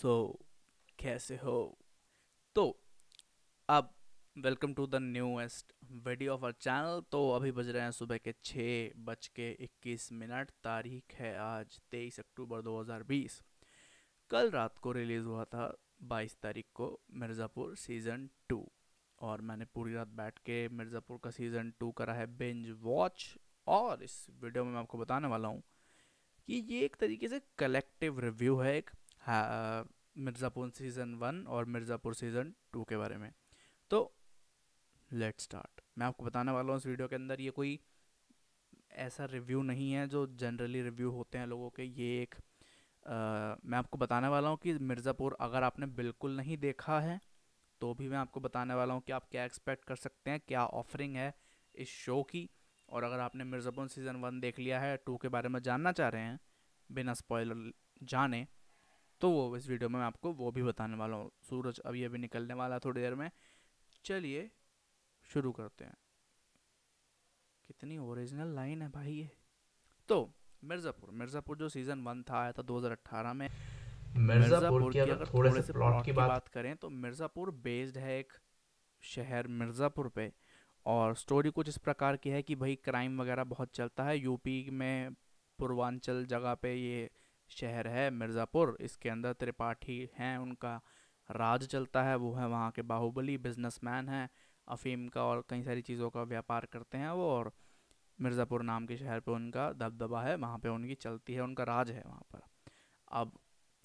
सो कैसे हो तो अब welcome to the newest video of our channel तो अभी बज रहे हैं सुबह के छः बज के इक्कीस मिनट तारीख है आज तेईस अक्टूबर 2020 कल रात को रिलीज़ हुआ था बाईस तारीख को मिर्ज़ापुर सीज़न टू और मैंने पूरी रात बैठ के मिर्ज़ापुर का सीज़न टू करा है बेंज वॉच और इस वीडियो में मैं आपको बताने वाला हूँ कि ये एक तरीके से कलेक्टिव रिव्यू है एक मिर्ज़ापुर सीज़न वन और मिर्ज़ापुर सीज़न टू के बारे में तो लेट स्टार्ट मैं आपको बताने वाला हूँ इस वीडियो के अंदर ये कोई ऐसा रिव्यू नहीं है जो जनरली रिव्यू होते हैं लोगों के ये एक आ, मैं आपको बताने वाला हूँ कि मिर्ज़ापुर अगर आपने बिल्कुल नहीं देखा है तो भी मैं आपको बताने वाला हूँ कि आप क्या एक्सपेक्ट कर सकते हैं क्या ऑफरिंग है इस शो की और अगर आपने मिर्ज़ापुर सीज़न वन देख लिया है टू के बारे में जानना चाह रहे हैं बिना स्पॉयलर जाने तो वो इस वीडियो में मैं आपको वो भी बताने वाला हूँ सूरज अभी अभी निकलने वाला है थोड़ी देर में चलिए शुरू करते हैं कितनी ओरिजिनल लाइन है भाई ये तो मिर्ज़ापुर मिर्ज़ापुर जो सीज़न वन था आया था 2018 में मिर्ज़ापुर की अगर थोड़े से प्लॉट की बात करें तो मिर्ज़ापुर बेस्ड है एक शहर मिर्ज़ापुर पे और स्टोरी कुछ इस प्रकार की है कि भाई क्राइम वगैरह बहुत चलता है यूपी में पूर्वांचल जगह पे ये शहर है मिर्ज़ापुर इसके अंदर त्रिपाठी हैं उनका राज चलता है वो है वहाँ के बाहुबली बिजनेसमैन हैं अफीम का और कई सारी चीज़ों का व्यापार करते हैं वो और मिर्ज़ापुर नाम के शहर पे उनका दबदबा है वहाँ पे उनकी चलती है उनका राज है वहाँ पर अब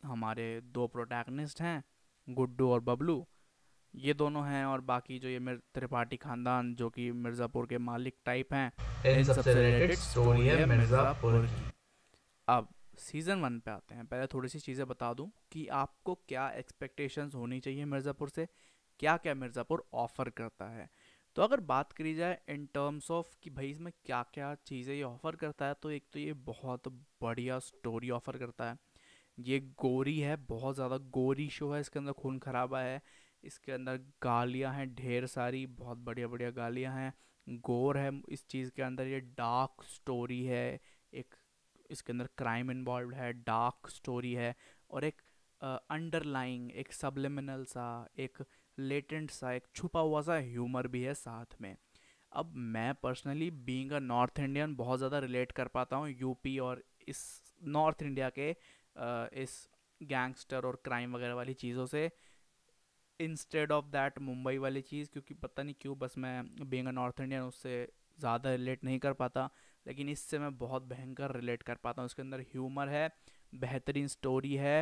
हमारे दो प्रोटैगनिस्ट हैं गुड्डू और बबलू ये दोनों हैं और बाकी जो ये त्रिपाठी खानदान जो कि मिर्ज़ापुर के मालिक टाइप हैं इन सबसे रिलेटेड स्टोरी है मिर्ज़ापुर की अब सीज़न वन पे आते हैं पहले थोड़ी सी चीज़ें बता दूं कि आपको क्या एक्सपेक्टेशंस होनी चाहिए मिर्ज़ापुर से क्या क्या मिर्ज़ापुर ऑफ़र करता है तो अगर बात करी जाए इन टर्म्स ऑफ कि भाई इसमें क्या क्या चीज़ें ये ऑफ़र करता है तो एक तो ये बहुत बढ़िया स्टोरी ऑफ़र करता है ये गोरी है बहुत ज़्यादा गोरी शो है इसके अंदर खून खराबा है इसके अंदर गालियाँ हैं ढेर सारी बहुत बढ़िया बढ़िया गालियाँ हैं गोर है इस चीज़ के अंदर ये डार्क स्टोरी है एक इसके अंदर क्राइम इन्वॉल्व है डार्क स्टोरी है और एक अंडरलाइंग uh, एक सबलिमिनल सा एक लेटेंट सा एक छुपा हुआ सा ह्यूमर भी है साथ में अब मैं personally being a north Indian बहुत ज़्यादा रिलेट कर पाता हूँ यूपी और इस नॉर्थ इंडिया के uh, इस गैंगस्टर और क्राइम वगैरह वाली चीज़ों से इंस्टेड ऑफ दैट मुंबई वाली चीज़ क्योंकि पता नहीं क्यों बस मैं बींग अ नॉर्थ इंडियन उससे ज़्यादा रिलेट नहीं कर पाता लेकिन इससे मैं बहुत भयंकर रिलेट कर पाता हूँ उसके अंदर ह्यूमर है बेहतरीन स्टोरी है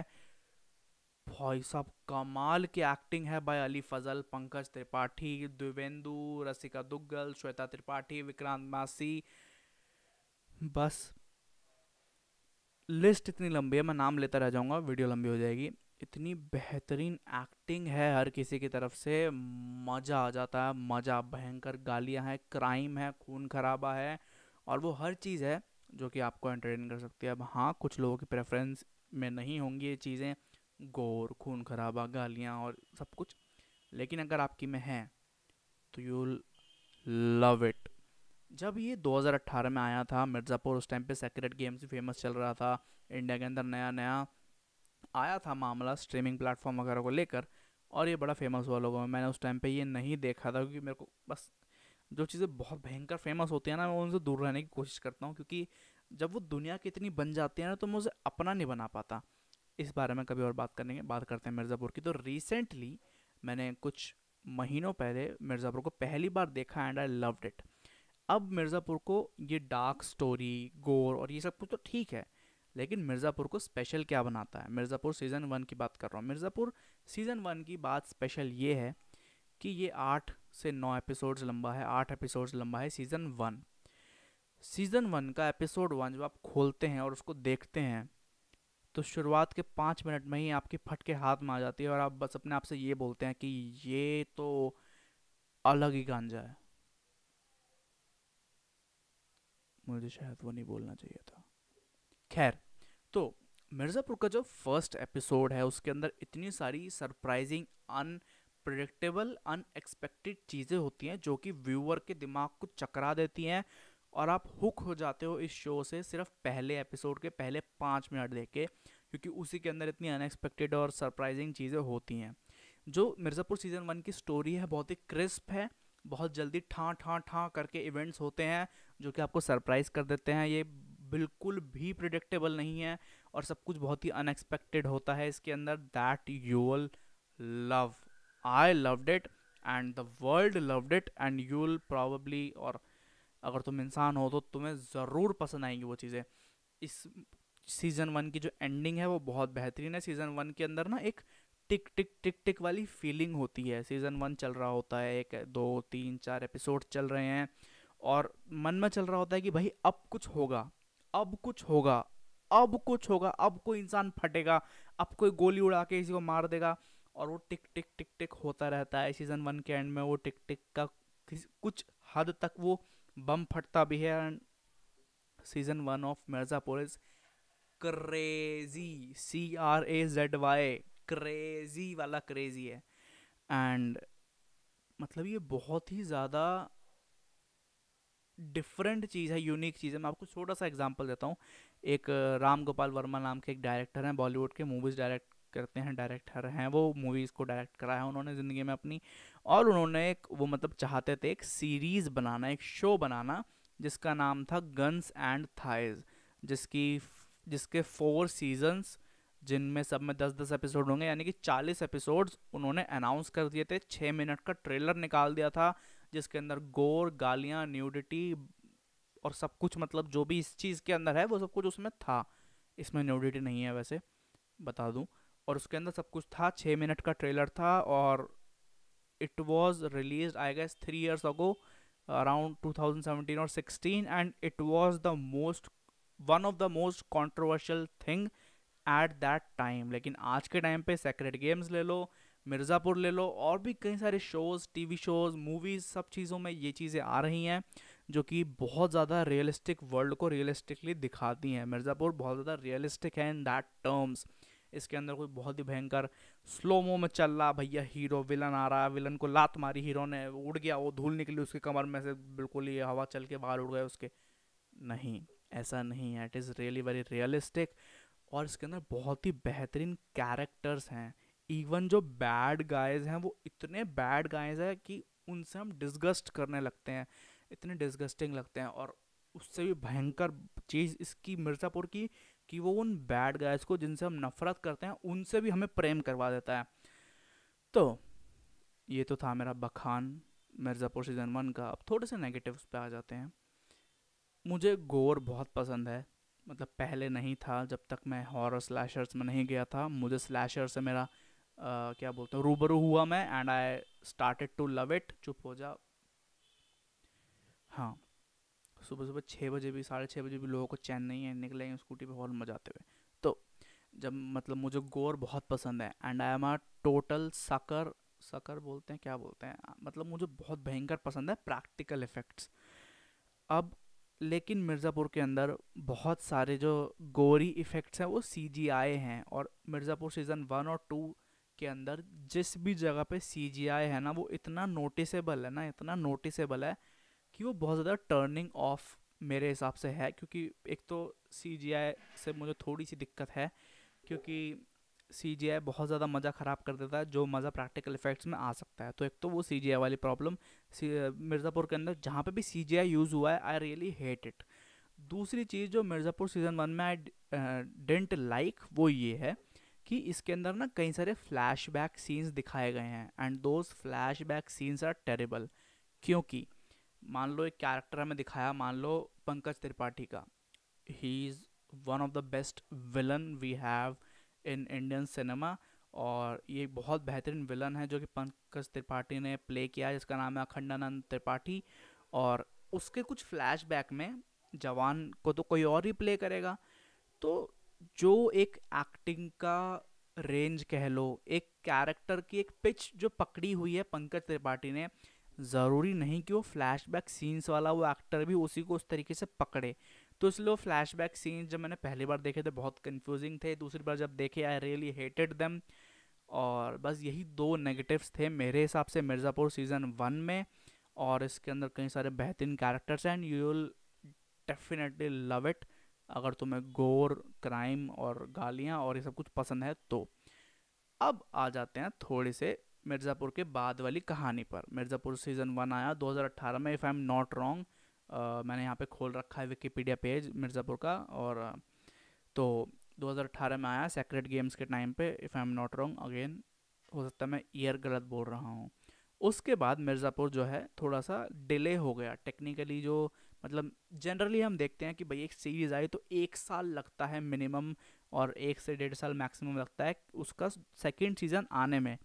भाई साहब कमाल की एक्टिंग है भाई अली फजल पंकज त्रिपाठी द्विवेंदु रसिका दुग्गल श्वेता त्रिपाठी विक्रांत मासी बस लिस्ट इतनी लंबी है मैं नाम लेता रह जाऊंगा वीडियो लंबी हो जाएगी इतनी बेहतरीन एक्टिंग है हर किसी की तरफ से मज़ा आ जाता है मज़ा भयंकर गालियां हैं क्राइम है खून खराबा है और वो हर चीज़ है जो कि आपको एंटरटेन कर सकती है अब हाँ कुछ लोगों की प्रेफरेंस में नहीं होंगी ये चीज़ें गौर खून खराबा गालियाँ और सब कुछ लेकिन अगर आपकी में है तो यू लव इट जब ये 2018 में आया था मिर्ज़ापुर उस टाइम पे सेक्रेट गेम्स फेमस चल रहा था इंडिया के अंदर नया नया आया था मामला स्ट्रीमिंग प्लेटफॉर्म वगैरह को लेकर और ये बड़ा फेमस हुआ लोगों में मैंने उस टाइम पे ये नहीं देखा था क्योंकि मेरे को बस जो चीज़ें बहुत भयंकर फेमस होती हैं ना मैं उनसे दूर रहने की कोशिश करता हूँ क्योंकि जब वो दुनिया की इतनी बन जाती है ना तो मैं उसे अपना नहीं बना पाता इस बारे में कभी और बात करेंगे बात करते हैं मिर्ज़ापुर की तो रिसेंटली मैंने कुछ महीनों पहले मिर्ज़ापुर को पहली बार देखा एंड आई लव्ड इट अब मिर्ज़ापुर को ये डार्क स्टोरी गोर और ये सब कुछ तो ठीक है लेकिन मिर्ज़ापुर को स्पेशल क्या बनाता है मिर्ज़ापुर सीज़न वन की बात कर रहा हूँ मिर्ज़ापुर सीज़न वन की बात स्पेशल ये है कि ये आठ से नौ एपिसोड्स लंबा है आठ एपिसोड्स लंबा है सीज़न वन सीज़न वन का एपिसोड वन जब आप खोलते हैं और उसको देखते हैं तो शुरुआत के पाँच मिनट में ही आपकी फट के हाथ में आ जाती है और आप बस अपने आप से ये बोलते हैं कि ये तो अलग ही गांजा है मुझे शायद वो नहीं बोलना चाहिए था खैर तो मिर्ज़ापुर का जो फर्स्ट एपिसोड है उसके अंदर इतनी सारी सरप्राइजिंग अन प्रिडिक्टेबल अनएक्सपेक्टेड चीज़ें होती हैं जो कि व्यूअर के दिमाग को चकरा देती हैं और आप हुक हो जाते हो इस शो से सिर्फ पहले एपिसोड के पहले पाँच मिनट देख के क्योंकि उसी के अंदर इतनी अनएक्सपेक्टेड और सरप्राइजिंग चीज़ें होती हैं जो मिर्ज़ापुर सीज़न वन की स्टोरी है बहुत ही क्रिस्प है बहुत जल्दी ठाँ ठाँ ठाँ करके इवेंट्स होते हैं जो कि आपको सरप्राइज़ कर देते हैं ये बिल्कुल भी प्रिडिक्टेबल नहीं है और सब कुछ बहुत ही अनएक्सपेक्टेड होता है इसके अंदर that you'll love I loved it and the world loved it and you will probably और अगर तुम इंसान हो तो तुम्हें ज़रूर पसंद आएंगी वो चीज़ें इस सीज़न वन की जो एंडिंग है वो बहुत बेहतरीन है सीज़न वन के अंदर ना एक टिक टिक टिक टिक वाली फीलिंग होती है सीज़न वन चल रहा होता है एक दो तीन चार एपिसोड चल रहे हैं और मन में चल रहा होता है कि भाई अब कुछ होगा अब कुछ होगा अब कुछ होगा अब कोई इंसान फटेगा अब कोई गोली उड़ा के किसी को मार देगा और वो टिक टिक टिक टिक होता रहता है सीज़न वन के एंड में वो टिक टिक का कुछ हद तक वो बम फटता भी है and season one of Mirzapur is crazy C R A Z Y crazy वाला क्रेजी है एंड मतलब ये बहुत ही ज़्यादा डिफरेंट चीज़ है यूनिक चीज़ है मैं आपको छोटा सा एग्जांपल देता हूँ एक राम गोपाल वर्मा नाम के एक डायरेक्टर हैं बॉलीवुड के मूवीज़ डायरेक्ट करते हैं डायरेक्टर हैं वो मूवीज़ को डायरेक्ट करा है उन्होंने ज़िंदगी में अपनी और उन्होंने एक वो मतलब चाहते थे एक सीरीज़ बनाना एक शो बनाना जिसका नाम था गन्स एंड थाइज जिसकी जिसके फोर सीजन्स जिनमें सब में दस दस एपिसोड होंगे यानी कि चालीस एपिसोड्स उन्होंने अनाउंस कर दिए थे छः मिनट का ट्रेलर निकाल दिया था जिसके अंदर गोर गालियाँ न्यूडिटी और सब कुछ मतलब जो भी इस चीज़ के अंदर है वो सब कुछ उसमें था इसमें न्यूडिटी नहीं है वैसे बता दूँ और उसके अंदर सब कुछ था छः मिनट का ट्रेलर था और it was release I guess three years ago around seventeen और sixteen and it was the most one of the most controversial thing at that time लेकिन आज के टाइम पे सेक्रेट गेम्स ले लो मिर्ज़ापुर ले लो और भी कई सारे shows T V shows movies सब चीज़ों में ये चीज़ें आ रही हैं जो कि बहुत ज़्यादा रियलिस्टिक वर्ल्ड को रियलिस्टिकली दिखाती हैं मिर्ज़ापुर बहुत ज़्यादा रियलिस्टिक है इन दैट टर्म्स इसके अंदर कोई बहुत ही भयंकर स्लो मो में चल रहा भैया हीरो विलन आ रहा विलन को लात मारी हीरो ने उड़ गया वो धूल निकली उसके कमर में से बिल्कुल ही हवा चल के बाहर उड़ गए उसके नहीं ऐसा नहीं है it is really very realistic और इसके अंदर बहुत ही बेहतरीन कैरेक्टर्स हैं इवन जो बैड गाइज हैं वो इतने बैड गाइज हैं कि उनसे हम डिस्गस्ट करने लगते हैं इतने डिस्गस्टिंग लगते हैं और उससे भी भयंकर चीज़ इसकी मिर्ज़ापुर की कि वो उन बैड गाइस को जिनसे हम नफरत करते हैं उनसे भी हमें प्रेम करवा देता है तो ये तो था मेरा बखान मिर्ज़ापुर सीज़न वन का अब थोड़े से नेगेटिव पे आ जाते हैं मुझे गोर बहुत पसंद है मतलब पहले नहीं था जब तक मैं हॉरर स्लैशर्स में नहीं गया था मुझे स्लैशर से मेरा आ, क्या बोलते हैं रूबरू हुआ मैं and I started to love it चुप हो जा हाँ सुबह सुबह छः बजे भी साढ़े छः बजे भी लोगों को चैन नहीं है हैं स्कूटी पे हॉल मजाते हुए तो जब मतलब मुझे गोर बहुत पसंद है and I am a total sucker sucker बोलते हैं क्या बोलते हैं मतलब मुझे बहुत भयंकर पसंद है प्रैक्टिकल इफ़ेक्ट्स अब लेकिन मिर्ज़ापुर के अंदर बहुत सारे जो गोरी इफ़ेक्ट्स हैं वो सी जी आई हैं और मिर्ज़ापुर सीज़न वन और टू के अंदर जिस भी जगह पे सी जी आई है ना वो इतना नोटिसेबल है ना इतना नोटिसेबल है कि वो बहुत ज़्यादा टर्निंग ऑफ मेरे हिसाब से है क्योंकि एक तो सी जी आई से मुझे थोड़ी सी दिक्कत है क्योंकि सी जी आई बहुत ज़्यादा मज़ा ख़राब कर देता है जो मज़ा प्रैक्टिकल इफेक्ट्स में आ सकता है तो एक तो वो सी जी आई वाली प्रॉब्लम मिर्ज़ापुर के अंदर जहाँ पे भी सी जी आई यूज़ हुआ है आई रियली हेट इट दूसरी चीज़ जो मिर्ज़ापुर सीज़न वन में आई डेंट लाइक वो ये है कि इसके अंदर ना कई सारे फ्लैशबैक सीन्स दिखाए गए हैं and those flashback scenes are terrible क्योंकि मान लो एक कैरेक्टर हमें दिखाया मान लो पंकज त्रिपाठी का he is one of the best villain we have in Indian cinema और ये बहुत बेहतरीन विलन है जो कि पंकज त्रिपाठी ने प्ले किया जिसका नाम है अखंडानंद त्रिपाठी और उसके कुछ फ्लैशबैक में जवान को तो कोई और ही प्ले करेगा तो जो एक एक्टिंग का रेंज कह लो एक कैरेक्टर की एक पिच जो पकड़ी हुई है पंकज त्रिपाठी ने ज़रूरी नहीं कि वो फ्लैशबैक सीन्स वाला वो एक्टर भी उसी को उस तरीके से पकड़े तो इसलिए वो फ्लैशबैक सीन्स जब मैंने पहली बार देखे थे बहुत कन्फ्यूजिंग थे दूसरी बार जब देखे आई रियली हेटेड दैम और बस यही दो नेगेटिव्स थे मेरे हिसाब से मिर्ज़ापुर सीज़न वन में और इसके अंदर कई सारे बेहतरीन कैरेक्टर्स हैं and you will definitely love it अगर तुम्हें गोर क्राइम और गालियाँ और ये सब कुछ पसंद है तो अब आ जाते हैं थोड़े से मिर्ज़ापुर के बाद वाली कहानी पर मिर्ज़ापुर सीज़न वन आया 2018 में if I am not wrong मैंने यहाँ पे खोल रखा है विकीपीडिया पेज मिर्ज़ापुर का और तो 2018 में आया सेक्रेट गेम्स के टाइम पे if I am not wrong again हो सकता है मैं ईयर गलत बोल रहा हूँ उसके बाद मिर्ज़ापुर जो है थोड़ा सा डिले हो गया टेक्निकली जो मतलब जनरली हम देखते हैं कि भाई एक सीरीज़ आई तो एक साल लगता है मिनिमम और एक से डेढ़ साल मैक्सिमम लगता है उसका सेकेंड सीज़न आने में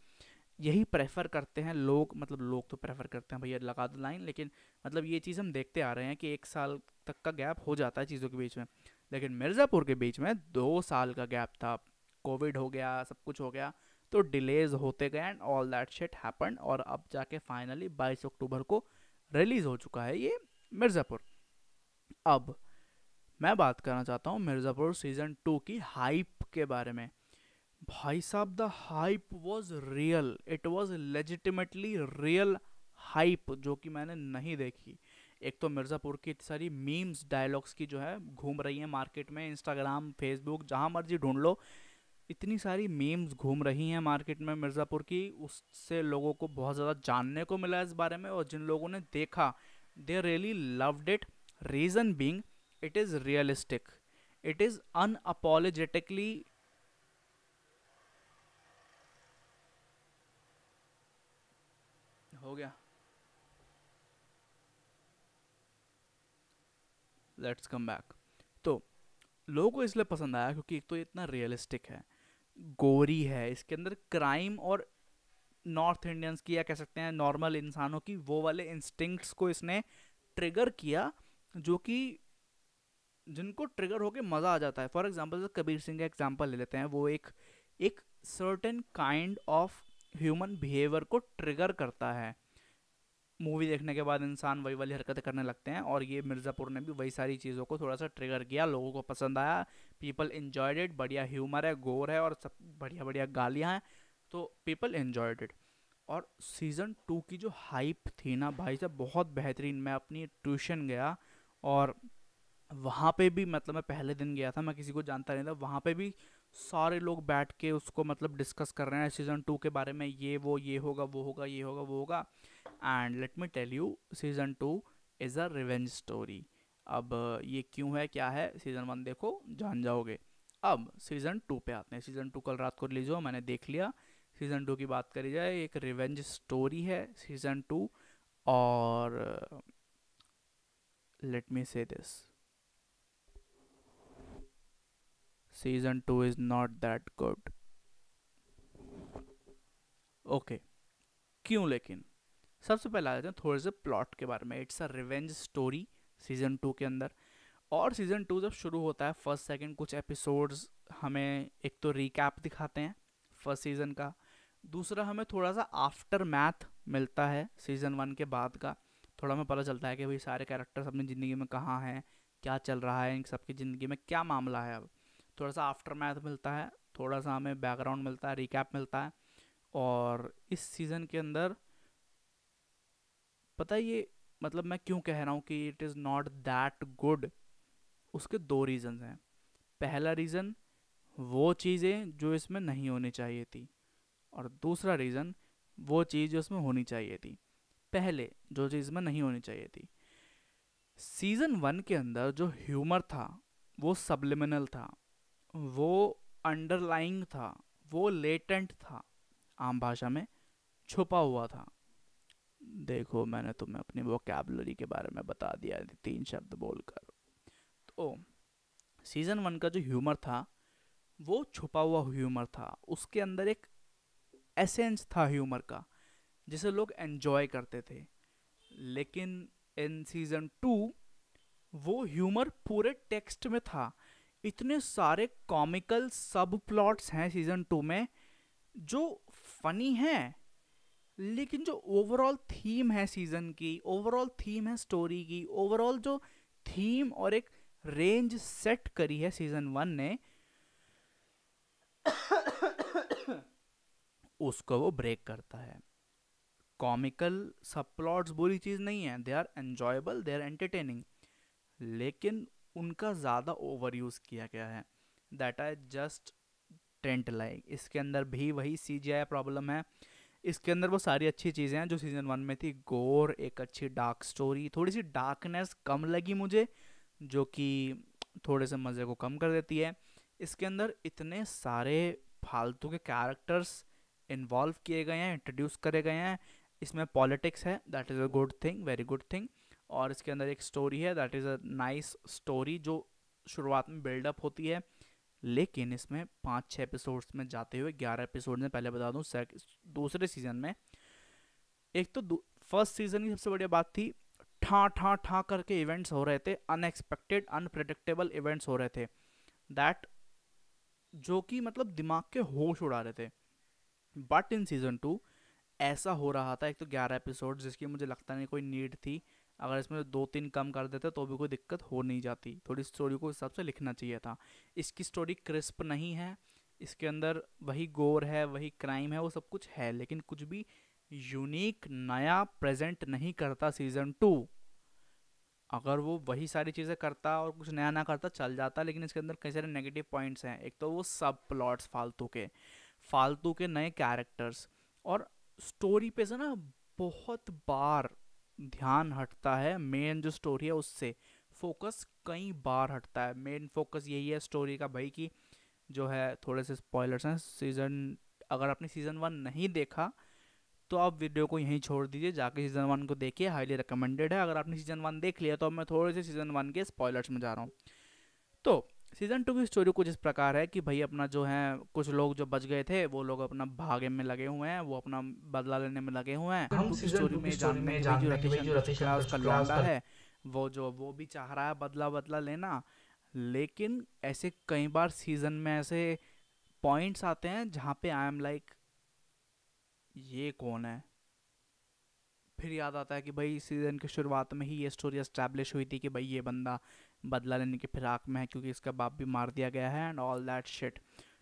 यही प्रेफर करते हैं लोग मतलब लोग तो प्रेफर करते हैं भैया लगा दो लाइन लेकिन मतलब ये चीज़ हम देखते आ रहे हैं कि एक साल तक का गैप हो जाता है चीज़ों के बीच में लेकिन मिर्ज़ापुर के बीच में दो साल का गैप था कोविड हो गया सब कुछ हो गया तो डिलेज होते गए and all that shit happen और अब जाके फाइनली 22 अक्टूबर को रिलीज़ हो चुका है ये मिर्ज़ापुर अब मैं बात करना चाहता हूँ मिर्ज़ापुर सीज़न टू की हाइप के बारे में भाई साहब the hype was real it was legitimately real hype जो कि मैंने नहीं देखी एक तो मिर्ज़ापुर की इतनी सारी मीम्स डायलॉग्स की जो है घूम रही हैं मार्केट में इंस्टाग्राम फेसबुक जहाँ मर्जी ढूंढ लो इतनी सारी मीम्स घूम रही हैं मार्केट में मिर्ज़ापुर की उससे लोगों को बहुत ज़्यादा जानने को मिला इस बारे में और जिन लोगों ने देखा they really loved it reason being it is realistic it is unapologetically हो गया लेट्स कम बैक तो लोगों को इसलिए पसंद आया क्योंकि एक तो इतना रियलिस्टिक है गोरी है इसके अंदर क्राइम और नॉर्थ इंडियंस की या कह सकते हैं नॉर्मल इंसानों की वो वाले इंस्टिंक्ट्स को इसने ट्रिगर किया जो कि जिनको ट्रिगर होके मज़ा आ जाता है फॉर एग्जाम्पल कबीर सिंह का एग्जाम्पल ले लेते हैं वो एक एक certain kind of human behaviour को ट्रिगर करता है मूवी देखने के बाद इंसान वही वाली हरकतें करने लगते हैं और ये मिर्ज़ापुर ने भी वही सारी चीज़ों को थोड़ा सा ट्रिगर किया लोगों को पसंद आया पीपल इन्जॉयड इट बढ़िया ह्यूमर है गोर है और सब बढ़िया बढ़िया गालियाँ हैं तो पीपल इन्जॉयड इट और सीज़न टू की जो हाइप थी ना भाई साहब बहुत बेहतरीन मैं अपनी ट्यूशन गया और वहाँ पे भी मतलब मैं पहले दिन गया था मैं किसी को जानता नहीं था वहाँ पे भी सारे लोग बैठ के उसको मतलब डिस्कस कर रहे हैं सीज़न टू के बारे में ये वो ये होगा वो होगा ये होगा वो होगा and let me tell you season two is a revenge story अब ये क्यों है क्या है सीज़न वन देखो जान जाओगे अब सीज़न टू पे आते हैं सीज़न टू कल रात को रिलीज हुआ मैंने देख लिया सीज़न टू की बात करी जाए एक रिवेंज स्टोरी है सीज़न टू और let me say this season 2 is not that good okay okay. क्यों लेकिन सबसे पहले आ जाते हैं थोड़े से प्लॉट के बारे में it's a revenge story season two के अंदर और सीजन टू जब शुरू होता है फर्स्ट सेकंड कुछ एपिसोड्स हमें एक तो रिकैप दिखाते हैं फर्स्ट सीजन का दूसरा हमें थोड़ा सा आफ्टर मैथ मिलता है सीजन वन के बाद का थोड़ा हमें पता चलता है कि भाई सारे कैरेक्टर्स अपनी ज़िंदगी में कहाँ हैं क्या चल रहा है इन सबकी ज़िंदगी में क्या मामला है अब थोड़ा सा आफ्टर मैथ मिलता है थोड़ा सा हमें बैकग्राउंड मिलता है रिकैप मिलता है और इस सीज़न के अंदर पता है ये मतलब मैं क्यों कह रहा हूँ कि it is not that good उसके दो रीज़न्स हैं पहला रीज़न वो चीज़ें जो इसमें नहीं होनी चाहिए थी और दूसरा रीज़न वो चीज़ जो इसमें होनी चाहिए थी पहले जो चीज़ में नहीं होनी चाहिए थी सीज़न वन के अंदर जो ह्यूमर था वो सबलिमिनल था वो अंडरलाइंग था वो लेटेंट था आम भाषा में छुपा हुआ था देखो मैंने तुम्हें अपनी वोकेबलरी के बारे में बता दिया तीन शब्द बोलकर तो सीज़न वन का जो ह्यूमर था वो छुपा हुआ ह्यूमर था उसके अंदर एक एसेंस था ह्यूमर का जिसे लोग एन्जॉय करते थे लेकिन इन सीज़न टू वो ह्यूमर पूरे टेक्स्ट में था इतने सारे कॉमिकल सब प्लॉट्स हैं सीजन टू में जो फनी हैं लेकिन जो ओवरऑल थीम है सीजन की ओवरऑल थीम है स्टोरी की ओवरऑल जो थीम और एक रेंज सेट करी है सीजन वन ने उसको वो ब्रेक करता है कॉमिकल सब प्लॉट्स बुरी चीज़ नहीं है they are enjoyable they are entertaining लेकिन उनका ज़्यादा ओवर यूज़ किया गया है दैट आज जस्ट टेंट लाइक इसके अंदर भी वही सी जी आई प्रॉब्लम है इसके अंदर वो सारी अच्छी चीज़ें हैं जो सीज़न वन में थी गोर एक अच्छी डार्क स्टोरी थोड़ी सी डार्कनेस कम लगी मुझे जो कि थोड़े से मज़े को कम कर देती है इसके अंदर इतने सारे फालतू के कैरेक्टर्स इन्वॉल्व किए गए हैं इंट्रोड्यूस करे गए हैं इसमें पॉलिटिक्स है that is a good thing very good thing और इसके अंदर एक स्टोरी है that is a nice story जो शुरुआत में बिल्डअप होती है लेकिन इसमें पाँच छः एपिसोड्स में जाते हुए ग्यारह एपिसोड में पहले बता दूँ दूसरे सीज़न में एक तो फर्स्ट सीज़न की सबसे बढ़िया बात थी ठा ठा ठा करके इवेंट्स हो रहे थे अनएक्सपेक्टेड अनप्रडिक्टेबल इवेंट्स हो रहे थे दैट जो कि मतलब दिमाग के होश उड़ा रहे थे बट इन सीज़न टू ऐसा हो रहा था एक तो ग्यारह एपिसोड जिसकी मुझे लगता नहीं कोई नीड थी अगर इसमें दो तीन कम कर देते तो भी कोई दिक्कत हो नहीं जाती थोड़ी स्टोरी को हिसाब से लिखना चाहिए था इसकी स्टोरी क्रिस्प नहीं है इसके अंदर वही गोर है वही क्राइम है वो सब कुछ है लेकिन कुछ भी यूनिक नया प्रेजेंट नहीं करता सीज़न टू अगर वो वही सारी चीज़ें करता और कुछ नया ना करता चल जाता लेकिन इसके अंदर कई सारे नेगेटिव पॉइंट्स हैं एक तो वो सब प्लॉट्स फालतू के फालतू के नए कैरेक्टर्स और स्टोरी पे से ना बहुत बार ध्यान हटता है मेन जो स्टोरी है उससे फोकस कई बार हटता है मेन फोकस यही है स्टोरी का भाई कि जो है थोड़े से स्पॉयलर्स हैं सीज़न अगर आपने सीज़न वन नहीं देखा तो आप वीडियो को यहीं छोड़ दीजिए जाके सीज़न वन को देखिए हाईली रिकमेंडेड है अगर आपने सीज़न वन देख लिया तो अब मैं थोड़े से सीज़न वन के स्पॉयलर्स में जा रहा हूँ तो सीज़न टू की स्टोरी कुछ इस प्रकार है कि भाई अपना जो है कुछ लोग जो बच गए थे वो लोग अपना भागे में लगे हुए हैं वो अपना बदला लेने में लगे हुए हैं हम स्टोरी में जानने जो उसका है वो जो वो भी चाह रहा है बदला बदला लेना लेकिन ऐसे कई बार सीज़न में ऐसे पॉइंट्स आते हैं जहाँ पे आई एम लाइक ये कौन है फिर याद आता है कि भाई सीज़न की शुरुआत में ही ये स्टोरी इस्टेब्लिश हुई थी कि भाई ये बंदा बदला लेने की फिराक में है क्योंकि इसका बाप भी मार दिया गया है एंड ऑल दैट शिट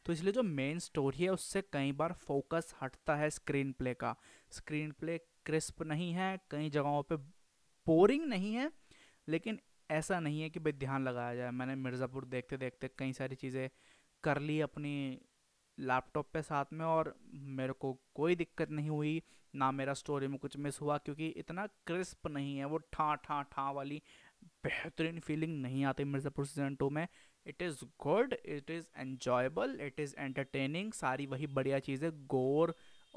तो इसलिए जो मेन स्टोरी है उससे कई बार फोकस हटता है स्क्रीन प्ले का स्क्रीन प्ले क्रिस्प नहीं है कई जगहों पे बोरिंग नहीं है लेकिन ऐसा नहीं है कि भाई ध्यान लगाया जाए मैंने मिर्ज़ापुर देखते देखते कई सारी चीज़ें कर ली अपनी लैपटॉप पे साथ में और मेरे को कोई दिक्कत नहीं हुई ना मेरा स्टोरी में कुछ मिस हुआ क्योंकि इतना क्रिस्प नहीं है वो ठा ठा ठा वाली बेहतरीन फीलिंग नहीं आती मिर्ज़ापुर सीज़न टू में it is good it is enjoyable it is entertaining सारी वही बढ़िया चीज़ें गोर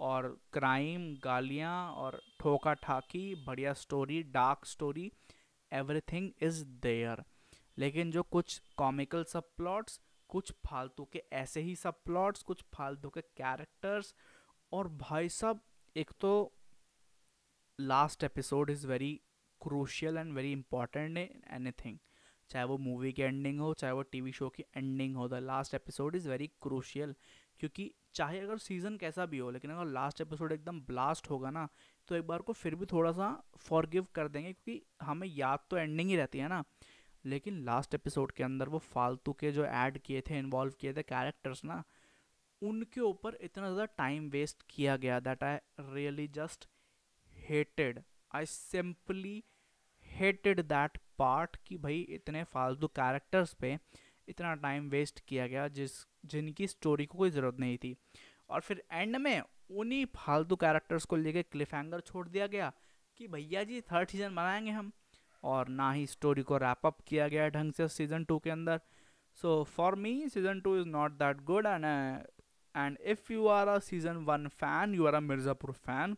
और क्राइम गालियाँ और ठोका ठाकी बढ़िया story dark story everything is there लेकिन जो कुछ कॉमिकल सब प्लॉट्स कुछ फालतू के ऐसे ही सब प्लॉट्स कुछ फालतू के कैरेक्टर्स और भाई साहब एक तो last episode is very crucial and very important in anything चाहे वो मूवी की एंडिंग हो चाहे वो टीवी शो की एंडिंग हो the last episode is very crucial क्योंकि चाहे अगर सीज़न कैसा भी हो लेकिन अगर लास्ट एपिसोड एकदम ब्लास्ट होगा ना तो एक बार को फिर भी थोड़ा सा फॉरगिव कर देंगे क्योंकि हमें याद तो एंडिंग ही रहती है ना लेकिन लास्ट एपिसोड के अंदर वो फालतू के जो ऐड किए थे इन्वॉल्व किए थे कैरेक्टर्स ना उनके ऊपर इतना ज़्यादा टाइम वेस्ट किया गया that I really just hated I simply hated that part कि भाई इतने फालतू कैरेक्टर्स पे इतना टाइम वेस्ट किया गया जिस जिनकी स्टोरी को कोई ज़रूरत नहीं थी और फिर एंड में उन्हीं फालतू कैरेक्टर्स को लेके क्लिफ हैंगर छोड़ दिया गया कि भैया जी थर्ड सीज़न बनाएंगे हम और ना ही स्टोरी को रैप अप किया गया ढंग से सीज़न टू के अंदर so for me season two is not that good and and if you are a season one fan you are a Mirzapur fan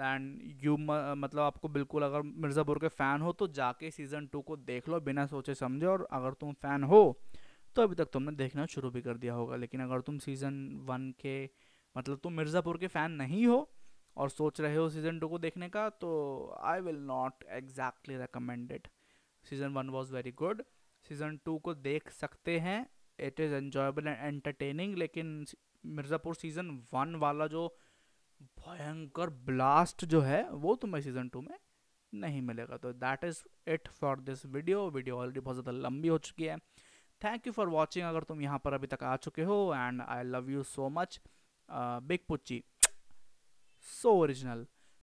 and you मतलब आपको बिल्कुल अगर मिर्ज़ापुर के फ़ैन हो तो जाके सीज़न टू को देख लो बिना सोचे समझे और अगर तुम फ़ैन हो तो अभी तक तुमने देखना शुरू भी कर दिया होगा लेकिन अगर तुम सीज़न वन के मतलब तुम मिर्ज़ापुर के फ़ैन नहीं हो और सोच रहे हो सीज़न टू को देखने का तो I will not exactly recommended season one was very good season two को देख सकते हैं it is enjoyable and entertaining लेकिन मिर्ज़ापुर सीज़न वन वाला जो भयंकर ब्लास्ट जो है वो तुम्हें सीजन टू में नहीं मिलेगा तो that is it for this video video already बहुत ज़्यादा लंबी हो चुकी है थैंक यू फॉर वॉचिंग अगर तुम यहाँ पर अभी तक आ चुके हो and I love you so much big पुच्ची सो ओरिजिनल